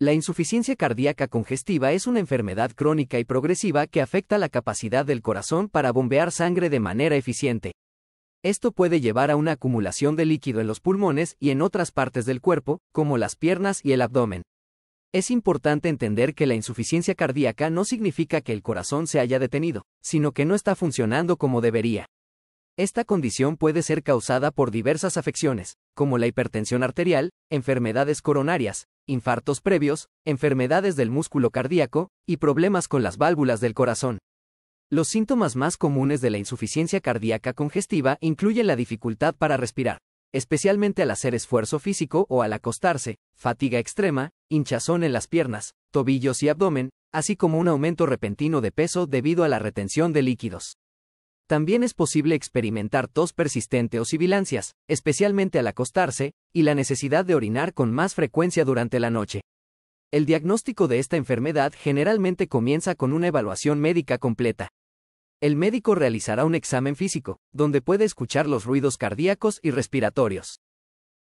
La insuficiencia cardíaca congestiva es una enfermedad crónica y progresiva que afecta la capacidad del corazón para bombear sangre de manera eficiente. Esto puede llevar a una acumulación de líquido en los pulmones y en otras partes del cuerpo, como las piernas y el abdomen. Es importante entender que la insuficiencia cardíaca no significa que el corazón se haya detenido, sino que no está funcionando como debería. Esta condición puede ser causada por diversas afecciones, como la hipertensión arterial, enfermedades coronarias, infartos previos, enfermedades del músculo cardíaco y problemas con las válvulas del corazón. Los síntomas más comunes de la insuficiencia cardíaca congestiva incluyen la dificultad para respirar, especialmente al hacer esfuerzo físico o al acostarse, fatiga extrema, hinchazón en las piernas, tobillos y abdomen, así como un aumento repentino de peso debido a la retención de líquidos. También es posible experimentar tos persistente o sibilancias, especialmente al acostarse, y la necesidad de orinar con más frecuencia durante la noche. El diagnóstico de esta enfermedad generalmente comienza con una evaluación médica completa. El médico realizará un examen físico, donde puede escuchar los ruidos cardíacos y respiratorios.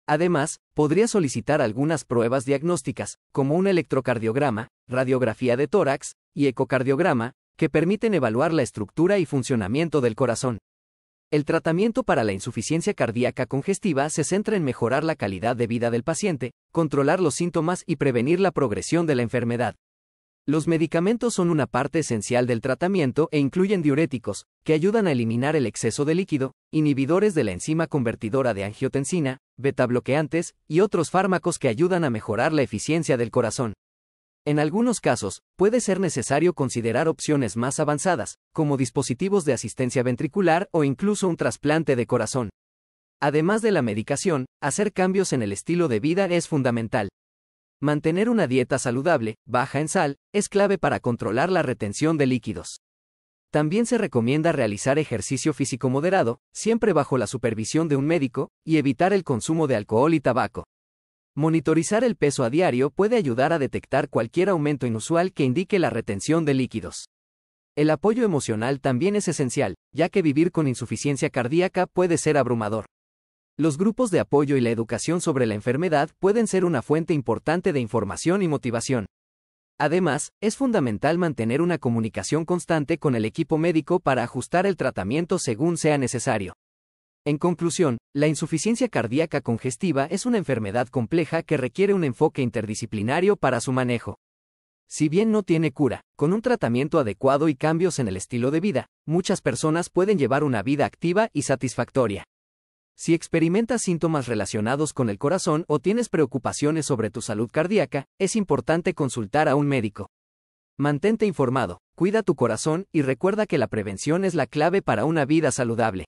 Además, podría solicitar algunas pruebas diagnósticas, como un electrocardiograma, radiografía de tórax y ecocardiograma, que permiten evaluar la estructura y funcionamiento del corazón. El tratamiento para la insuficiencia cardíaca congestiva se centra en mejorar la calidad de vida del paciente, controlar los síntomas y prevenir la progresión de la enfermedad. Los medicamentos son una parte esencial del tratamiento e incluyen diuréticos, que ayudan a eliminar el exceso de líquido, inhibidores de la enzima convertidora de angiotensina, betabloqueantes y otros fármacos que ayudan a mejorar la eficiencia del corazón. En algunos casos, puede ser necesario considerar opciones más avanzadas, como dispositivos de asistencia ventricular o incluso un trasplante de corazón. Además de la medicación, hacer cambios en el estilo de vida es fundamental. Mantener una dieta saludable, baja en sal, es clave para controlar la retención de líquidos. También se recomienda realizar ejercicio físico moderado, siempre bajo la supervisión de un médico, y evitar el consumo de alcohol y tabaco. Monitorizar el peso a diario puede ayudar a detectar cualquier aumento inusual que indique la retención de líquidos. El apoyo emocional también es esencial, ya que vivir con insuficiencia cardíaca puede ser abrumador. Los grupos de apoyo y la educación sobre la enfermedad pueden ser una fuente importante de información y motivación. Además, es fundamental mantener una comunicación constante con el equipo médico para ajustar el tratamiento según sea necesario. En conclusión, la insuficiencia cardíaca congestiva es una enfermedad compleja que requiere un enfoque interdisciplinario para su manejo. Si bien no tiene cura, con un tratamiento adecuado y cambios en el estilo de vida, muchas personas pueden llevar una vida activa y satisfactoria. Si experimentas síntomas relacionados con el corazón o tienes preocupaciones sobre tu salud cardíaca, es importante consultar a un médico. Mantente informado, cuida tu corazón y recuerda que la prevención es la clave para una vida saludable.